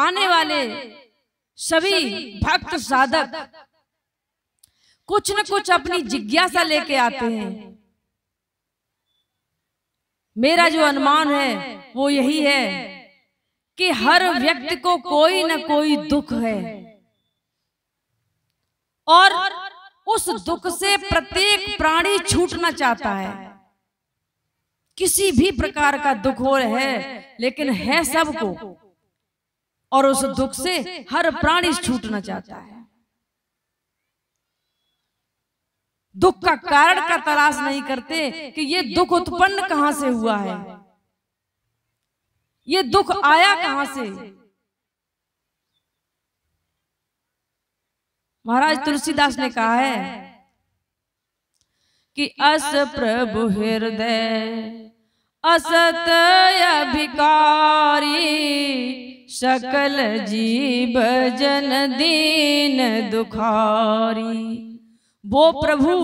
आने वाले सभी भक्त साधक कुछ न कुछ अपनी जिज्ञासा लेके आते हैं मेरा जो अनुमान है वो यही है कि हर व्यक्ति को कोई न कोई दुख है और उस दुख से प्रत्येक प्राणी छूटना चाहता है किसी भी प्रकार का दुख हो है लेकिन है सबको और उस दुख से हर प्राणी छूटना चाहता है दुख का कारण का तलाश नहीं करते कि ये दुख उत्पन्न कहां से हुआ है ये दुख आया कहां से महाराज तुलसीदास ने कहा है कि अस प्रभु हृदय असत अभिकारी सकल जीव जन दीन दुखारी वो प्रभु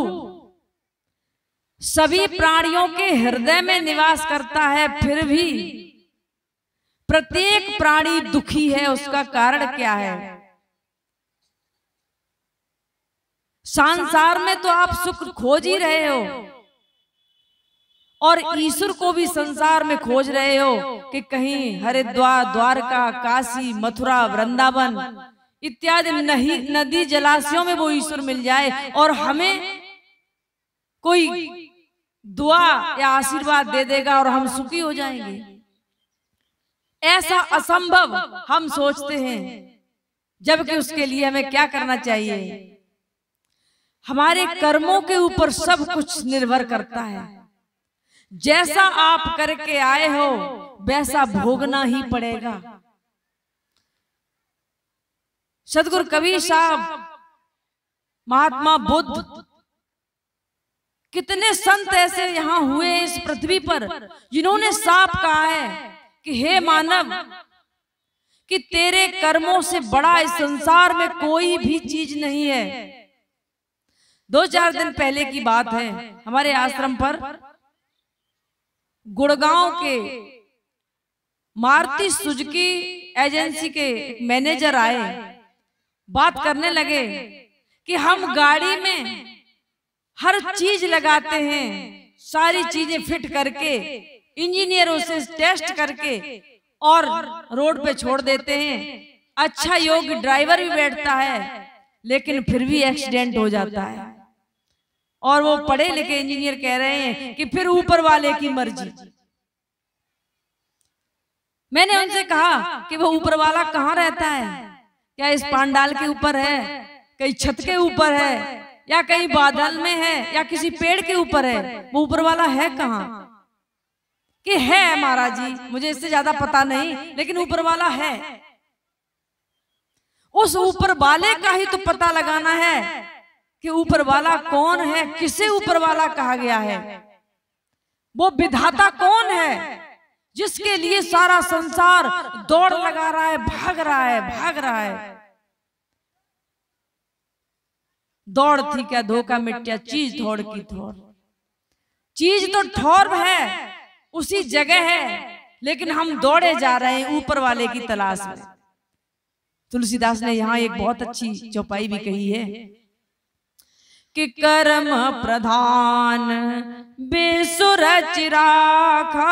सभी प्राणियों के हृदय में निवास करता है फिर भी प्रत्येक प्राणी दुखी है उसका कारण क्या है संसार में तो आप सुख खोज ही रहे हो और ईश्वर को भी संसार में खोज रहे हो कि कहीं हरिद्वार द्वारका काशी मथुरा वृंदावन इत्यादि नहीं नदी जलाशयों में वो ईश्वर मिल जाए और हमें कोई दुआ या आशीर्वाद दे देगा और हम सुखी हो जाएंगे ऐसा असंभव हम सोचते हैं जबकि उसके लिए हमें क्या करना चाहिए हमारे कर्मों के ऊपर सब कुछ निर्भर करता है जैसा आप करके आए हो वैसा भोगना ही पड़ेगा सदगुरु कबीर साहब महात्मा बुद्ध कितने संत ऐसे यहां हुए इस पृथ्वी पर जिन्होंने साफ कहा है कि हे मानव कि तेरे कर्मों से बड़ा इस संसार में कोई भी चीज नहीं है दो चार दिन पहले की बात है हमारे आश्रम पर गुड़गांव के मारुति सुजुकी एजेंसी के मैनेजर आए बात करने लगे कि हम गाड़ी में हर चीज लगाते हैं सारी चीजें फिट करके इंजीनियरों से टेस्ट करके और रोड पे छोड़ देते हैं अच्छा, अच्छा योग्य ड्राइवर भी बैठता है लेकिन फिर भी एक्सीडेंट हो जाता है और वो पढ़े लिखे इंजीनियर कह रहे हैं कि फिर ऊपर वाले की मर्जी मैंने उनसे कहा कि वो ऊपर वाला कहाँ रहता है क्या इस पांडाल के ऊपर है कहीं छत के ऊपर है या कहीं बादल में है या किसी पेड़ के ऊपर है वो ऊपर वाला है कहाँ कि है महाराज जी मुझे इससे ज्यादा पता नहीं लेकिन ऊपर वाला है उस ऊपर वाले तो का ही तो पता लगाना है कि ऊपर वाला कौन है किसे ऊपर वाला कहा गया है वो विधाता कौन है जिसके लिए सारा संसार दौड़ लगा रहा है भाग रहा है भाग रहा है दौड़ थी क्या धोखा मिट्टिया चीज थोड़ की थोड़ चीज तो ठोर है उसी जगह है लेकिन हम दौड़े जा रहे हैं ऊपर वाले की तलाश में तुलसीदास ने यहाँ एक बहुत अच्छी चौपाई भी कही है कि कर्म प्रधान बेसुर चिराखा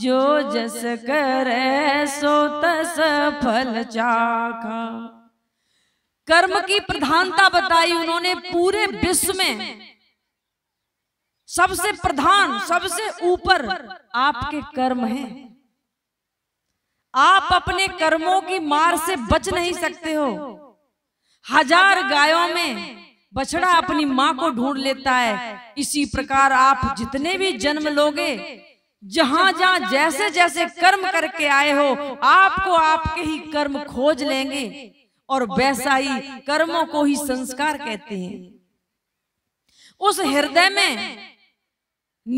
जो जस करे सो तस फल चाखा कर्म की प्रधानता बताई उन्होंने पूरे विश्व में सबसे प्रधान सबसे ऊपर आपके कर्म हैं आप अपने कर्मों की मार से बच नहीं सकते हो हजार गायों में बछड़ा अपनी माँ को ढूंढ लेता है इसी प्रकार आप जितने भी जन्म लोगे जहां जहां जैसे जैसे कर्म करके आए हो आपको आपके ही कर्म खोज लेंगे और वैसा ही कर्मों को ही संस्कार कहते हैं उस हृदय में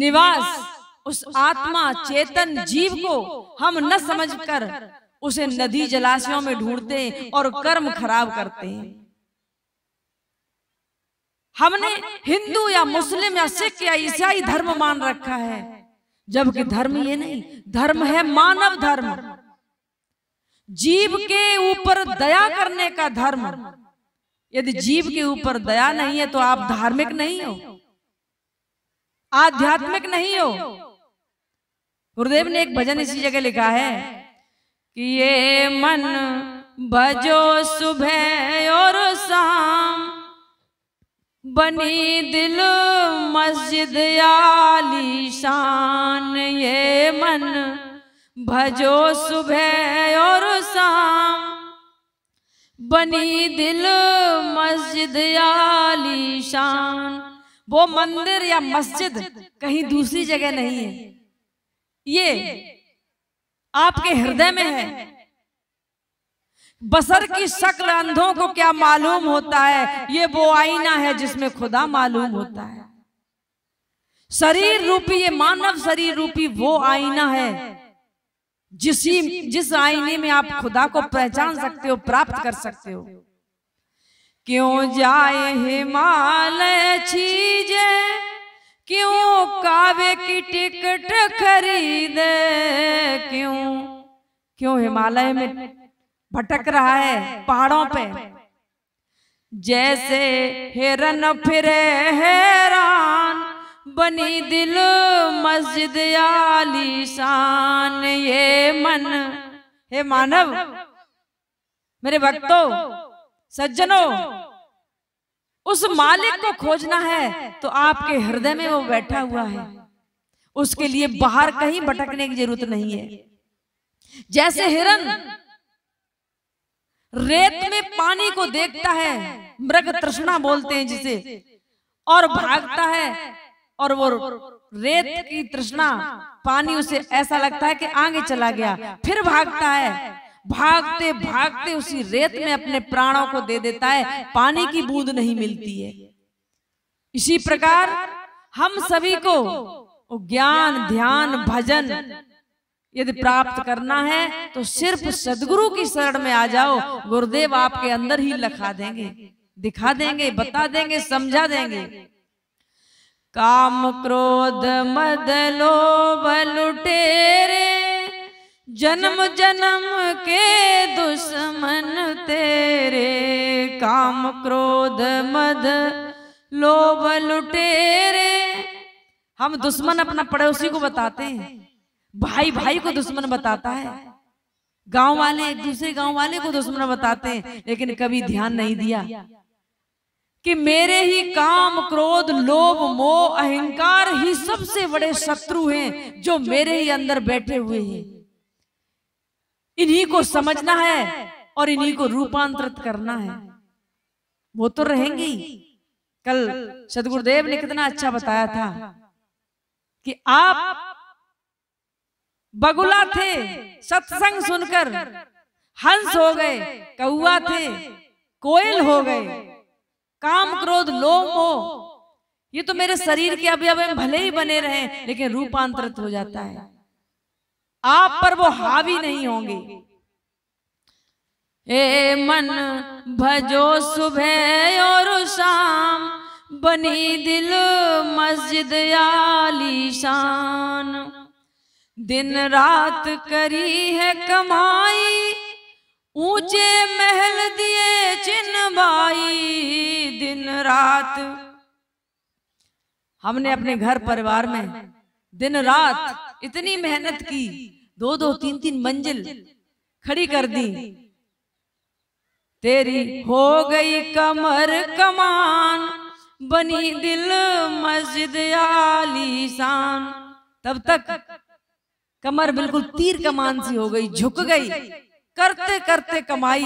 निवास उस आत्मा चेतन जीव को हम न समझकर उसे नदी जलाशयों में ढूंढते हैं और कर्म खराब करते हैं हमने हिंदू या मुस्लिम या सिख या ईसाई धर्म मान रखा है जबकि धर्म ये नहीं धर्म है मानव धर्म जीव के ऊपर दया करने का धर्म यदि जीव के ऊपर दया नहीं है तो, तो आप धार्मिक नहीं हो आध्यात्मिक नहीं हो गुरुदेव ने एक भजन इसी जगह लिखा है कि ये मन भजो सुबह और शाम बनी दिल मस्जिद आली शान ये मन भजो सुबह और शाम बनी दिल मस्जिद आली शान वो मंदिर या मस्जिद कहीं दूसरी जगह नहीं है ये आपके हृदय में है बसर की शक्ल अंधों को क्या मालूम होता है ये वो आईना है जिसमें खुदा मालूम होता है शरीर रूपी ये मानव शरीर रूपी वो आईना है जिस जिस आईने में आप खुदा को पहचान सकते हो प्राप्त कर सकते हो क्यों जाए हिमालय चीजे क्यों कावे की टिकट खरीदे क्यों क्यों हिमालय में भटक रहा है पहाड़ों पे जैसे हिरन फिरे हैरान बनी दिल मस्जिद आलीशान ये मन हे मानव मेरे भक्तों सज्जनों उस मालिक को खोजना है तो, तो आपके हृदय में वो बैठा हुआ है उसके लिए बाहर कहीं भटकने की जरूरत नहीं है जैसे हिरन रेत में पानी को देखता है मृग तृष्णा बोलते हैं जिसे और भागता है और वो रेत की तृष्णा पानी उसे ऐसा लगता है कि आगे चला गया फिर भागता है भागते भागते उसी रेत में अपने प्राणों को दे देता है पानी की बूंद नहीं मिलती है इसी प्रकार हम सभी को ज्ञान ध्यान भजन यदि प्राप्त करना है तो, तो सिर्फ सदगुरु की शरण में आ जाओ गुरुदेव आपके अंदर ही लखा देंगे दिखा देंगे बता देंगे समझा देंगे काम क्रोध मद लोभ जन्म जन्म के दुश्मन तेरे काम क्रोध मद लोभ लुटेरे हम दुश्मन अपना पड़ोसी को बताते हैं भाई भाई को दुश्मन बताता है गांव वाले एक दूसरे गांव वाले को दुश्मन बताते हैं लेकिन कभी ध्यान नहीं दिया कि मेरे ही काम क्रोध लोभ मोह अहंकार ही सबसे बड़े शत्रु हैं जो मेरे ही अंदर बैठे हुए हैं इन्हीं को समझना है और इन्हीं को रूपांतरित करना है वो तो, तो रहेंगे कल सदगुरुदेव ने कितना अच्छा, अच्छा बताया था कि आप बगुला थे सत्संग सुनकर हंस हो गए कौआ थे कोयल हो गए काम क्रोध लोभ मोह ये तो, तो मेरे शरीर के अभी अभी भले ही बने रहे लेकिन रूपांतरित हो जाता है आप पर वो हावी नहीं होंगे ए मन भजो सुबह और शाम बनी दिल मस्जिद आलीशान शान दिन रात करी है कमाई ऊंचे महल दिए चिन्हबाई दिन रात हमने अपने घर परिवार में दिन रात इतनी मेहनत की दो दो तीन तीन मंजिल खड़ी कर दी तेरी हो गई कमर कमान बनी दिल मस्जिद आलीशान तब तक कमर बिल्कुल तीर कमान सी हो गई झुक गई करते करते कमाई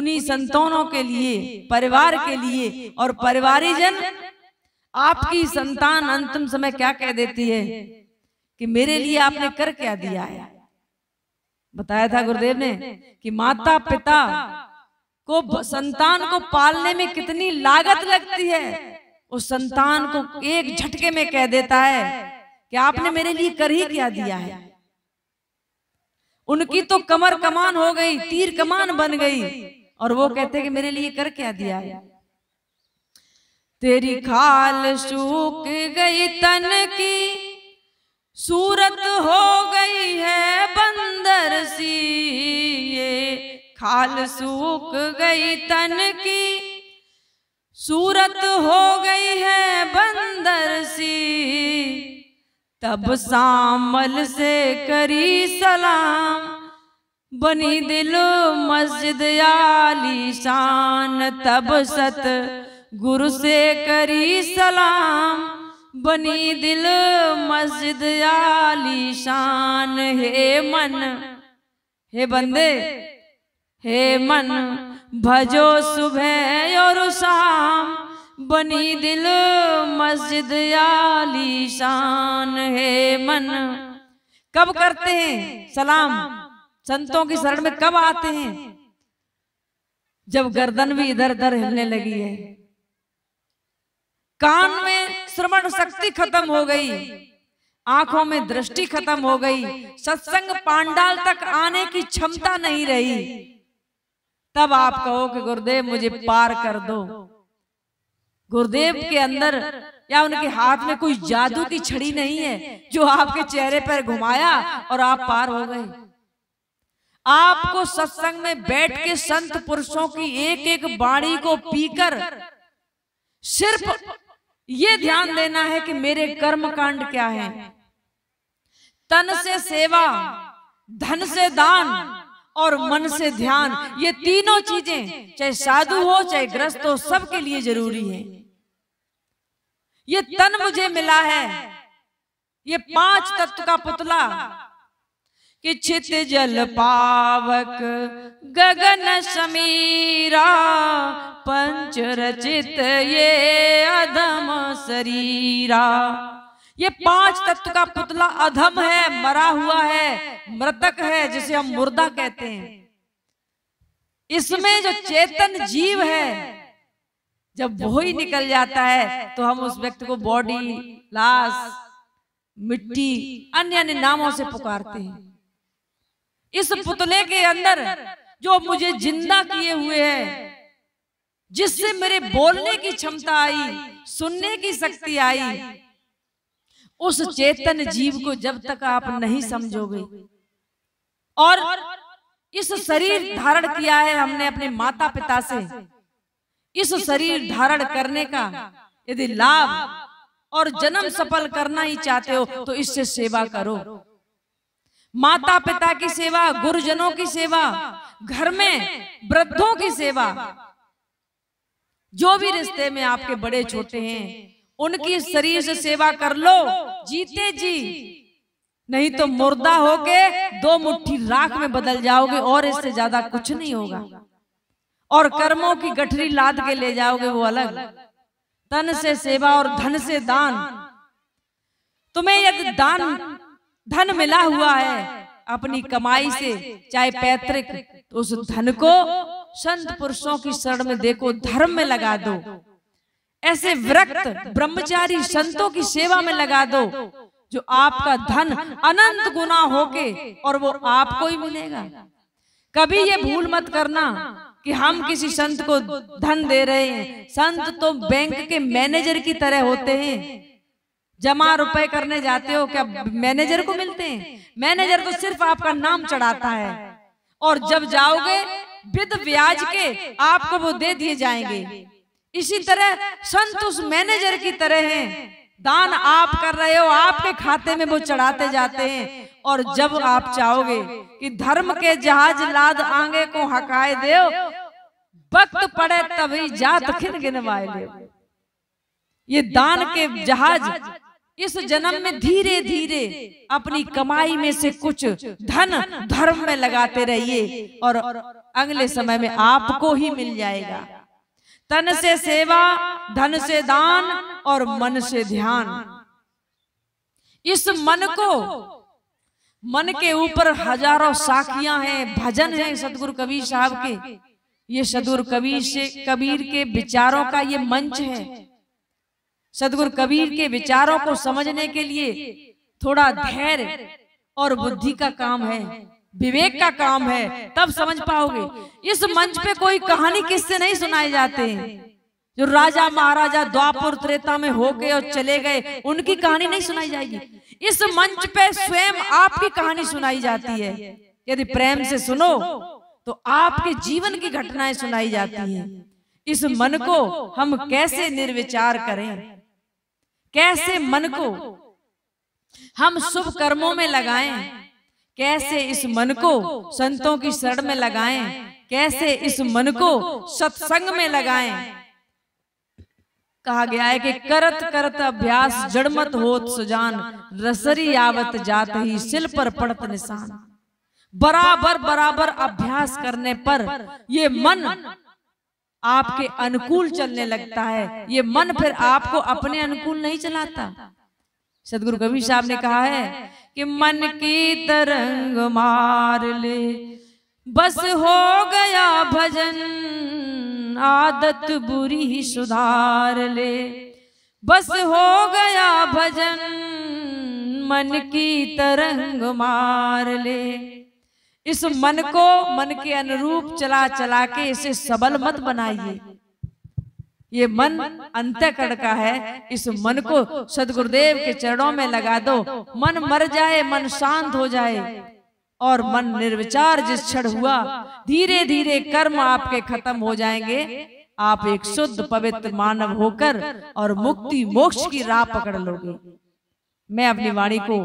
उन्हीं संतानों के लिए परिवार के लिए और परिवारीजन आपकी संतान अंतिम समय क्या कह देती है कि मेरे लिए आपने कर क्या दिया है बताया था गुरुदेव ने कि माता पिता को संतान को पालने में कितनी लागत लगती है उस संतान को एक झटके में कह देता है कि आपने मेरे लिए कर ही क्या दिया है उनकी तो कमर कमान हो गई तीर कमान बन गई और वो कहते कि मेरे लिए कर क्या दिया है तेरी खाल सूख गई तन की सूरत हो गई है बंदर सी ये खाल सूख गई तन की सूरत हो गई है बंदर सी तब शामल से करी सलाम बनी दिल मस्जिद आली शान तब सत गुरु से करी सलाम बनी दिल मस्जिद आली शान हे मन हे बंदे हे मन भजो सुबह और शाम बनी दिल मस्जिद शान है मन कब करते हैं सलाम संतों की शरण में कब आते हैं जब गर्दन भी इधर उधर हिलने लगी है कान में श्रवण शक्ति खत्म हो गई आंखों में दृष्टि खत्म हो गई सत्संग पांडाल तक आने की क्षमता नहीं रही तब आप कहो कि गुरुदेव मुझे पार कर दो गुरुदेव के अंदर या उनके हाथ में कोई जादू की छड़ी नहीं है जो आपके चेहरे पर घुमाया और आप पार हो गए आपको सत्संग में बैठ के संत पुरुषों की एक एक बाणी को पीकर सिर्फ ये ध्यान देना है कि मेरे कर्म कांड क्या है तन से सेवा धन से दान और मन से ध्यान ये तीनों चीजें चाहे साधु हो चाहे ग्रस्त हो सबके लिए जरूरी है ये तन मुझे मिला है ये पांच तत्व का पुतला कि चित जल पावक गगन समीरा पंच रचित ये अधम शरीरा ये पांच तत्व का पुतला अधम है मरा हुआ है मृतक है जिसे हम मुर्दा कहते हैं इसमें जो चेतन जीव है जब वो ही निकल जाता है तो, तो हम उस व्यक्ति को बॉडी लाश मिट्टी अन्य अन्य नामों से पुकारते हैं इस पुतले के अंदर जो मुझे जिंदा किए हुए है जिससे मेरे बोलने की क्षमता आई सुनने की शक्ति आई उस चेतन जीव को जब तक आप नहीं समझोगे और इस शरीर धारण किया है हमने अपने माता पिता से इस शरीर धारण करने का यदि लाभ और जन्म सफल करना ही चाहते हो तो, तो इससे सेवा करो माता पिता की सेवा गुरुजनों की सेवा घर में वृद्धों की सेवा जो भी रिश्ते में आपके बड़े छोटे हैं उनकी शरीर से सेवा कर लो जीते जी नहीं तो, तो मुर्दा होके दो मुट्ठी राख में बदल जाओगे और इससे ज्यादा कुछ नहीं होगा और कर्मों की गठरी लाद के ले जाओगे वो अलग तन से सेवा और धन से दान तुम्हें यदि दान धन मिला हुआ है अपनी कमाई से चाहे पैतृक तो उस धन को संत पुरुषों की शरण में देखो धर्म में लगा दो ऐसे व्रक्त ब्रह्मचारी संतों की सेवा में लगा दो जो आपका धन अनंत गुना होके और वो आपको ही मिलेगा कभी ये भूल मत करना कि हम किसी संत को धन दे रहे हैं संत तो बैंक के मैनेजर की तरह होते हैं जमा रुपए करने जाते हो क्या मैनेजर को मिलते हैं मैनेजर तो सिर्फ आपका नाम चढ़ाता है और जब जाओगे विद ब्याज के आपको वो दे दिए जाएंगे इसी तरह संत उस मैनेजर की तरह हैं दान आप कर रहे हो आपके खाते में वो चढ़ाते जाते हैं और जब आप चाहोगे कि धर्म के जहाज लाद आगे को हकाए दे वक्त पड़े तभी जात खिन गिनवाए ये दान के जहाज इस जन्म में धीरे धीरे अपनी कमाई में से कुछ धन धर्म में लगाते रहिए और अगले समय में आपको ही मिल जाएगा तन से सेवा धन से दान और मन से ध्यान इस मन को मन के ऊपर हजारों साखियां हैं भजन है सदगुरु कबीर साहब के ये सदगुरु कबीर से कबीर के विचारों का ये मंच है सदगुरु कबीर के विचारों को समझने के लिए थोड़ा धैर्य और बुद्धि का काम है विवेक का काम है तब समझ पाओगे इस मंच पे कोई कहानी किससे नहीं सुनाए जाते हैं जो राजा महाराजा द्वापुर त्रेता में हो गए और चले गए उनकी कहानी नहीं सुनाई जाएगी इस मंच पे स्वयं आपकी कहानी सुनाई जाती है यदि प्रेम से सुनो तो आपके जीवन की घटनाएं सुनाई जाती है इस मन को हम कैसे निर्विचार करें कैसे मन को हम शुभ कर्मों में लगाएं कैसे इस मन को संतों की शरण में लगाएं कैसे इस मन को सत्संग में लगाएं कहा गया है कि करत करत अभ्यास जड़मत होत सुजान रसरी आवत जात ही सिल पर पड़त निशान बराबर बराबर अभ्यास करने पर ये मन आपके अनुकूल चलने लगता है ये मन फिर आपको अपने अनुकूल नहीं चलाता सदगुरु कबीर साहब ने कहा है कि मन की तरंग मार ले बस हो गया भजन आदत बुरी ही सुधार ले बस हो गया भजन मन की तरंग मार ले इस मन को मन के अनुरूप चला चला के इसे सबल मत बनाइए ये मन अंतकड़ का है इस मन को सदगुरुदेव के चरणों में लगा दो मन मर जाए मन शांत हो जाए और मन निर्विचार जिस क्षण हुआ धीरे धीरे कर्म आपके खत्म हो जाएंगे आप एक शुद्ध पवित्र मानव होकर और मुक्ति मोक्ष की राह पकड़ लोगे मैं अपनी वाणी को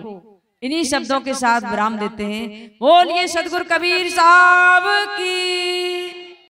इन्हीं शब्दों के साथ विराम देते हैं बोलिए सदगुरु कबीर साहब की